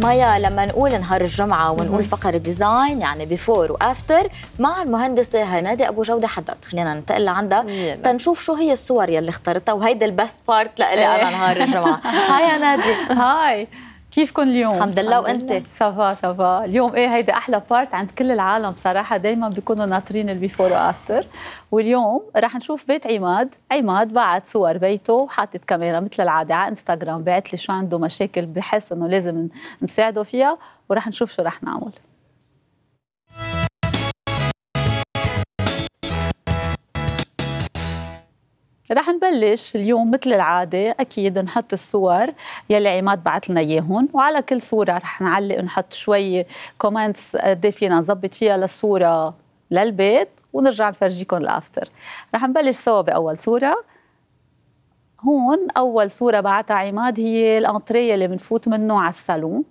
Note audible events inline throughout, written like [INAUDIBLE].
مايا لما نقول نهار الجمعة ونقول فقر ديزاين يعني بيفور وآفتر مع المهندسة هنادي أبو جودة حدد خلينا ننتقل لعندها تنشوف شو هي الصور يلي اخترتها وهيدا البست بارت لإلي أنا إيه. نهار الجمعة [LAUGHS] هاي يا نادي هاي كيفكم اليوم؟ الحمد لله وانت سافا سافا، اليوم ايه هيدا احلى بارت عند كل العالم صراحه دائما بيكونوا ناطرين البيفور وافتر، واليوم رح نشوف بيت عماد، عماد بعت صور بيته وحاطط كاميرا مثل العاده على انستغرام، بعت لي شو عنده مشاكل بحس انه لازم نساعده فيها ورح نشوف شو رح نعمل. رح نبلش اليوم مثل العادة أكيد نحط الصور يلي عماد بعت لنا إياهم وعلى كل صورة رح نعلق ونحط شوي كومنتس قد فينا نظبط فيها للصورة للبيت ونرجع نفرجيكم الأفتر رح نبلش سوا بأول صورة هون اول صوره بعتها عماد هي الانتريه اللي بنفوت منه على الصالون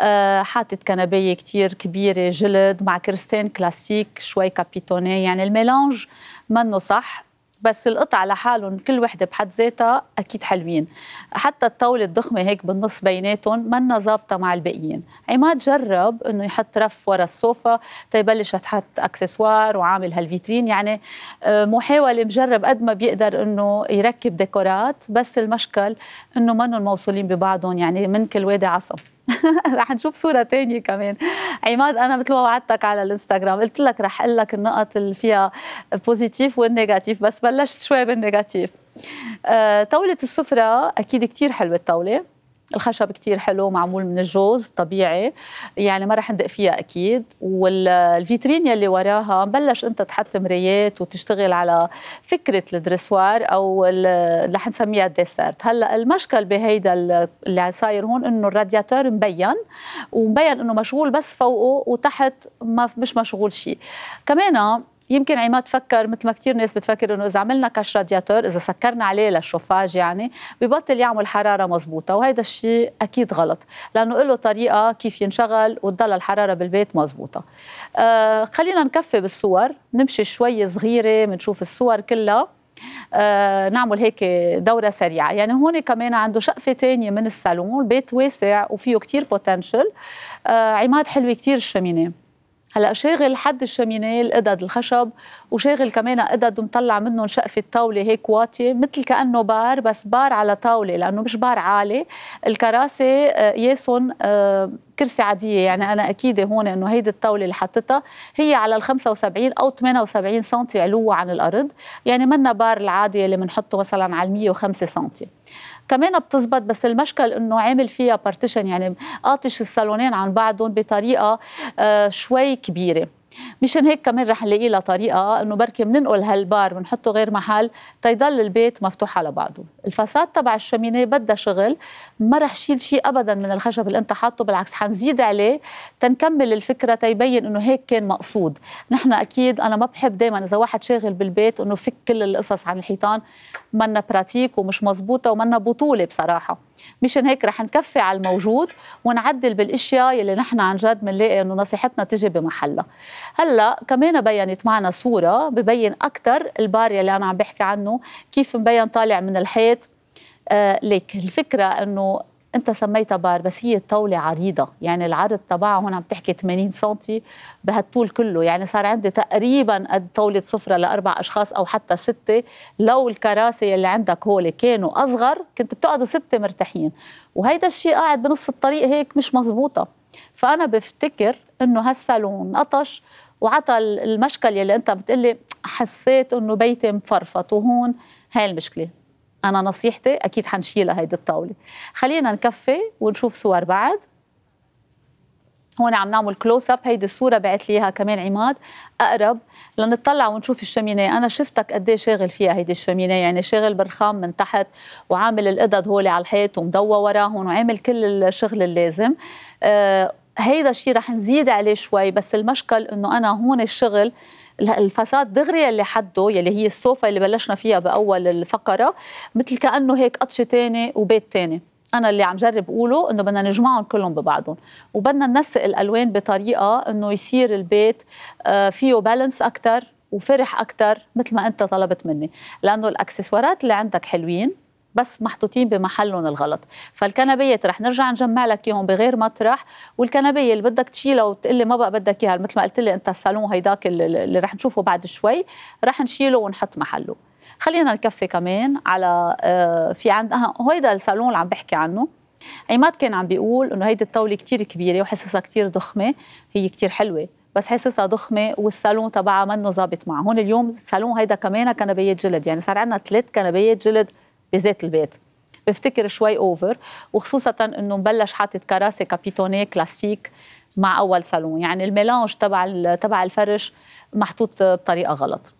أه حاطط كنبيه كتير كبيره جلد مع كرستين كلاسيك شوي كابيتوني يعني الميلانج منه صح بس القطع لحالهم كل وحده بحد ذاتها اكيد حلوين حتى الطاوله الضخمه هيك بالنص بيناتهم منا ظابطه مع الباقيين عماد جرب انه يحط رف ورا الصوفة تيبلش طيب تحط اكسسوار وعامل هالفيترين يعني آه، محاوله مجرب قد ما بيقدر انه يركب ديكورات بس المشكل انه منهم موصولين ببعضهم يعني من كل وادي عصب [LAUGHS] رح نشوف صورة تانية كمان عماد أنا مثل ما وعدتك على الانستغرام قلت لك رح أقول لك النقط اللي فيها بوزيتيف والنيجاتيف بس بلشت شوي بالنيجاتيف آه، طاولة السفرة أكيد كتير حلوة الطاولة الخشب كتير حلو معمول من الجوز طبيعي يعني ما رح ندق فيها اكيد والفيترين يلي وراها بلش انت تحط مرايات وتشتغل على فكره الدرسوار او رح نسميها الديسرت هلا المشكل بهيدا اللي صاير هون انه الرادياتور مبين ومبين انه مشغول بس فوقه وتحت ما مش مشغول شيء كمان يمكن عماد فكر مثل ما كثير ناس بتفكر انه اذا عملنا كاش راديتور اذا سكرنا عليه للشوفاج يعني ببطل يعمل حراره مضبوطه وهذا الشيء اكيد غلط لانه له طريقه كيف ينشغل وتضل الحراره بالبيت مضبوطه آه خلينا نكفي بالصور نمشي شوي صغيره بنشوف الصور كلها آه نعمل هيك دورة سريعة يعني هون كمان عنده شقفة تانية من الصالون البيت واسع وفيه كتير بوتنشل آه عماد حلوة كتير الشمينة هلا شاغل حد الشمينيل القدد الخشب وشاغل كمان قدد ومطلع منهم شقفه طاوله هيك واطيه مثل كانه بار بس بار على طاوله لانه مش بار عالي الكراسي قياسهم آه، آه، كرسي عاديه يعني انا اكيد هون انه هيدي الطاوله اللي حطتها هي على ال 75 او 78 سم علو عن الارض يعني منا بار العادي اللي بنحطه مثلا على 105 سم كمان بتزبط بس المشكل انه عامل فيها بارتيشن يعني قاطش الصالونين عن بعضهم بطريقه آه، شوي كبيره مشان هيك كمان رح نلاقي لها طريقه انه بركي بننقل هالبار بنحطه غير محل تيضل البيت مفتوح على بعضه الفساد تبع الشمينه بدها شغل ما رح شيل شيء ابدا من الخشب اللي انت حاطه بالعكس حنزيد عليه تنكمل الفكره تيبين انه هيك كان مقصود نحن اكيد انا ما بحب دائما اذا واحد شاغل بالبيت انه فك كل القصص عن الحيطان منا براتيك ومش مزبوطه ومنا بطوله بصراحه مشان هيك رح نكفي على الموجود ونعدل بالاشياء يلي نحن عن جد بنلاقي انه نصيحتنا تجي بمحلها هلا هلا كمان بينت معنا صوره ببين اكثر البار اللي انا عم بحكي عنه كيف مبين طالع من الحيط آه ليك الفكره انه انت سميتها بار بس هي الطاوله عريضه يعني العرض تبعها هون عم تحكي 80 سم بهالطول كله يعني صار عندي تقريبا قد طاوله سفره لاربع اشخاص او حتى سته لو الكراسي اللي عندك هول كانوا اصغر كنت بتقعدوا سته مرتاحين وهيدا الشيء قاعد بنص الطريق هيك مش مزبوطه فانا بفتكر انه هالصالون نقطش وعطى المشكل يلي انت بتقلي حسيت انه بيتي مفرفط وهون هاي المشكله انا نصيحتي اكيد حنشيلها هيدي الطاوله خلينا نكفي ونشوف صور بعد هون عم نعمل كلوز اب هيدي الصوره بعت لي اياها كمان عماد اقرب لنطلع ونشوف الشمينه انا شفتك قد ايه شاغل فيها هيدي الشمينه يعني شاغل بالرخام من تحت وعامل القدد هولي على الحيط ومضوى وراهم وعامل كل الشغل اللازم آه، هيدا الشيء رح نزيد عليه شوي بس المشكل انه انا هون الشغل الفساد دغري اللي حده يلي هي الصوفة اللي بلشنا فيها باول الفقره مثل كانه هيك قطشه تاني وبيت تاني انا اللي عم جرب اقوله انه بدنا نجمعهم كلهم ببعضهم وبدنا ننسق الالوان بطريقه انه يصير البيت آه، فيه بالانس اكثر وفرح اكثر مثل ما انت طلبت مني لانه الاكسسوارات اللي عندك حلوين بس محطوطين بمحلهم الغلط فالكنبية رح نرجع نجمع لك اياهم بغير مطرح والكنبية اللي بدك تشيلها وتقول لي ما بقى بدك اياها مثل ما قلت لي انت الصالون هيداك اللي رح نشوفه بعد شوي رح نشيله ونحط محله خلينا نكفي كمان على آه، في عند هيدا الصالون اللي عم بحكي عنه عماد كان عم بيقول انه هيدي الطاوله كتير كبيره وحسسها كتير ضخمه هي كتير حلوه بس حاسسها ضخمه والصالون تبعها منه ظابط معها هون اليوم الصالون هيدا كمان كنبيه جلد يعني صار عندنا ثلاث كنبيه جلد بذات البيت بفتكر شوي اوفر وخصوصا انه مبلش حاطط كراسي كابيتونيه كلاسيك مع اول صالون يعني الميلانج تبع تبع الفرش محطوط بطريقه غلط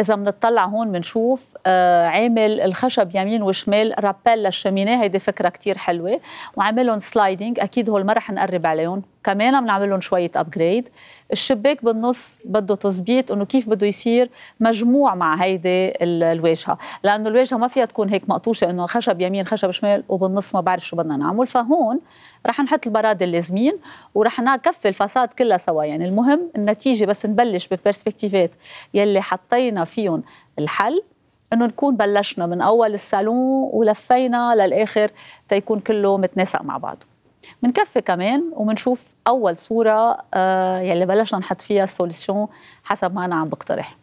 اذا بنطلع هون بنشوف آه، عامل الخشب يمين وشمال رابيل للشمينة هيدي فكره كتير حلوه وعاملهم سلايدنج اكيد هول ما رح نقرب عليهم كمان بنعمل لهم شويه ابجريد الشباك بالنص بده تظبيط انه كيف بده يصير مجموع مع هيدي الواجهه لانه الواجهه ما فيها تكون هيك مقطوشه انه خشب يمين خشب شمال وبالنص ما بعرف شو بدنا نعمل فهون رح نحط البراد اللازمين ورح نكفي الفساد كلها سوا يعني المهم النتيجه بس نبلش بالبرسبكتيفات يلي حطينا فيهم الحل انه نكون بلشنا من اول الصالون ولفينا للاخر تيكون كله متناسق مع بعضه منكفي كمان وبنشوف اول صوره آه، يلي بلشنا نحط فيها السوليسيون حسب ما انا عم بقترح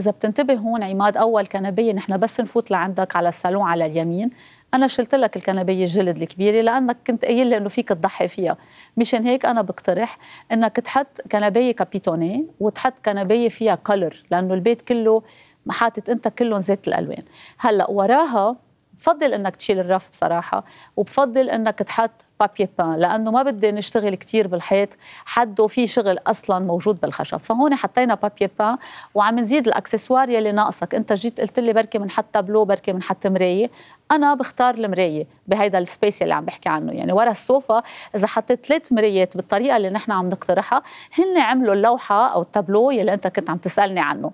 اذا بتنتبه هون عماد اول كنبيه نحن بس نفوت لعندك على الصالون على اليمين انا شلت لك الكنبيه الجلد الكبيره لانك كنت قايل لي انه فيك تضحي فيها مشان هيك انا بقترح انك تحط كنبيه كابيتوني وتحط كنبيه فيها كلر لانه البيت كله حاطط انت كلهم زيت الالوان هلا وراها بفضل انك تشيل الرف بصراحه وبفضل انك تحط بابي بان لانه ما بدي نشتغل كثير بالحيط حده في شغل اصلا موجود بالخشب فهون حطينا بابي بان وعم نزيد الاكسسوار يلي ناقصك انت جيت قلت لي بركي بنحط تابلو بركي بنحط مرايه انا بختار المرايه بهيدا السبيس اللي عم بحكي عنه يعني ورا السوفا اذا حطيت ثلاث مرايات بالطريقه اللي نحن عم نقترحها هن عملوا اللوحه او التابلو يلي انت كنت عم تسالني عنه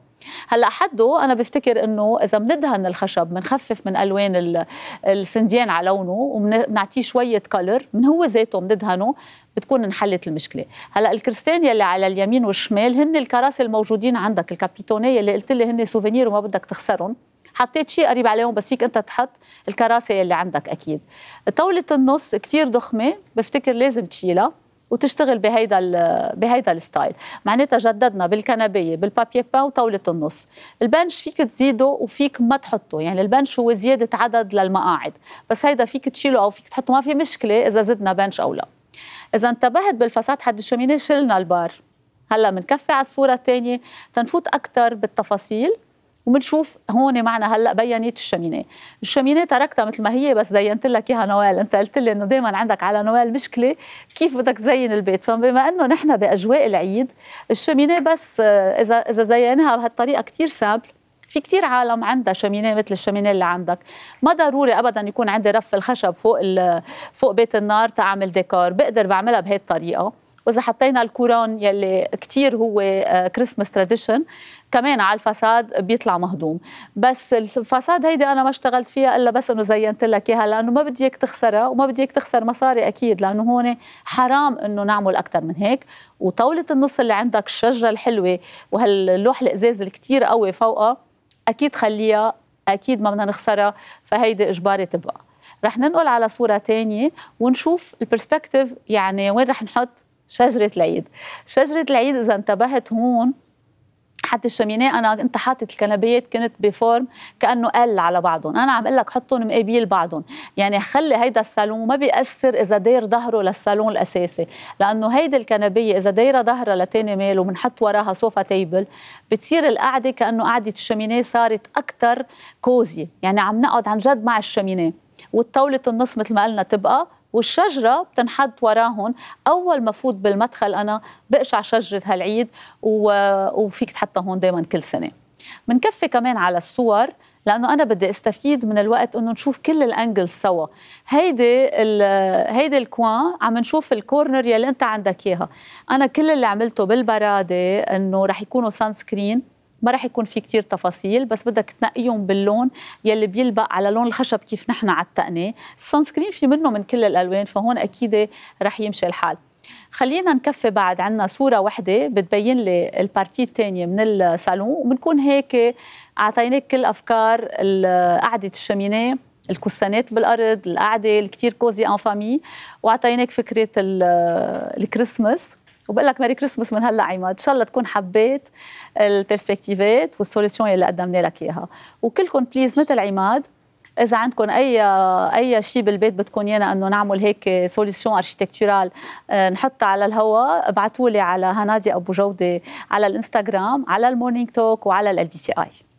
هلا حده انا بفتكر انه اذا بندهن الخشب بنخفف من الوان السنديان على لونه وبنعطيه شويه كلر من هو ذاته بندهنه بتكون انحلت المشكله هلا الكريستان يلي على اليمين والشمال هن الكراسي الموجودين عندك الكابيتونيه اللي قلت لي هن سوفينير وما بدك تخسرهم حطيت شيء قريب عليهم بس فيك انت تحط الكراسي اللي عندك اكيد طاوله النص كثير ضخمه بفتكر لازم تشيلها وتشتغل بهيدا بهيدا الستايل معناتها جددنا بالكنبيه بالبابي با وطاوله النص البنش فيك تزيده وفيك ما تحطه يعني البنش هو زياده عدد للمقاعد بس هيدا فيك تشيله او فيك تحطه ما في مشكله اذا زدنا بنش او لا اذا انتبهت بالفساد حد الشمينه شلنا البار هلا بنكفي على الصوره الثانيه تنفوت اكثر بالتفاصيل وبنشوف هون معنا هلا بيانيه الشمينه، الشمينه تركتها مثل ما هي بس زينت لك اياها نوال، انت قلت لي انه دائما عندك على نوال مشكله كيف بدك تزين البيت، فبما انه نحن باجواء العيد الشمينه بس آه، اذا اذا زيناها بهالطريقه كثير سامبل في كتير عالم عندها شمينة مثل الشمينة اللي عندك ما ضروري أبدا يكون عندي رف الخشب فوق, فوق بيت النار تعمل ديكور بقدر بعملها بهي الطريقة وإذا حطينا الكورون يلي كتير هو كريسمس آه، تراديشن كمان على الفساد بيطلع مهضوم بس الفساد هيدي انا ما اشتغلت فيها الا بس انه زينت لك اياها لانه ما بدي اياك تخسرها وما بدي اياك تخسر مصاري اكيد لانه هون حرام انه نعمل اكثر من هيك وطاوله النص اللي عندك الشجره الحلوه وهاللوح الازاز الكتير قوي فوقها اكيد خليها اكيد ما بدنا نخسرها فهيدي اجباري تبقى رح ننقل على صوره تانية ونشوف البرسبكتيف يعني وين رح نحط شجره العيد شجره العيد اذا انتبهت هون تحت الشمينيه انا انت حاطط الكنبيات كنت بفورم كانه قل على بعضهم انا عم اقول لك حطهم مقابيل بعضهم يعني خلي هيدا الصالون ما بيأثر اذا داير ظهره للصالون الاساسي لانه هيدي الكنبيه اذا دايره ظهرها لتاني ميل وبنحط وراها صوفا تيبل بتصير القعده كانه قعده الشمينيه صارت اكثر كوزي يعني عم نقعد عن جد مع الشمينيه والطاولة النص مثل ما قلنا تبقى والشجرة بتنحط وراهم أول ما فوت بالمدخل أنا بقشع شجرة هالعيد وفيك تحطها هون دايما كل سنة منكفي كمان على الصور لانه انا بدي استفيد من الوقت انه نشوف كل الانجل سوا هيدي هيدي الكوان عم نشوف الكورنر يلي انت عندك اياها انا كل اللي عملته بالبراده انه رح يكونوا سان سكرين ما راح يكون في كتير تفاصيل بس بدك تنقيهم باللون يلي بيلبق على لون الخشب كيف نحن عتقناه السان سكرين في منه من كل الالوان فهون اكيد راح يمشي الحال خلينا نكفي بعد عنا صورة وحدة بتبين لي البارتي الثانية من الصالون وبنكون هيك أعطيناك كل أفكار قعدة الشمينه الكوسانات بالأرض القعدة الكتير كوزي أن فامي وأعطيناك فكرة الكريسماس وبقول لك ميري كريسماس من هلا عماد ان شاء الله تكون حبيت البرسبكتيفات والسوليوشن اللي قدمنا لك اياها وكلكم بليز مثل عماد اذا عندكم اي اي شيء بالبيت بدكم يانا انه نعمل هيك سوليوشن اركيتكتورال نحطها على الهواء ابعتوا لي على هنادي ابو جوده على الانستغرام على المورنينج توك وعلى ال بي سي اي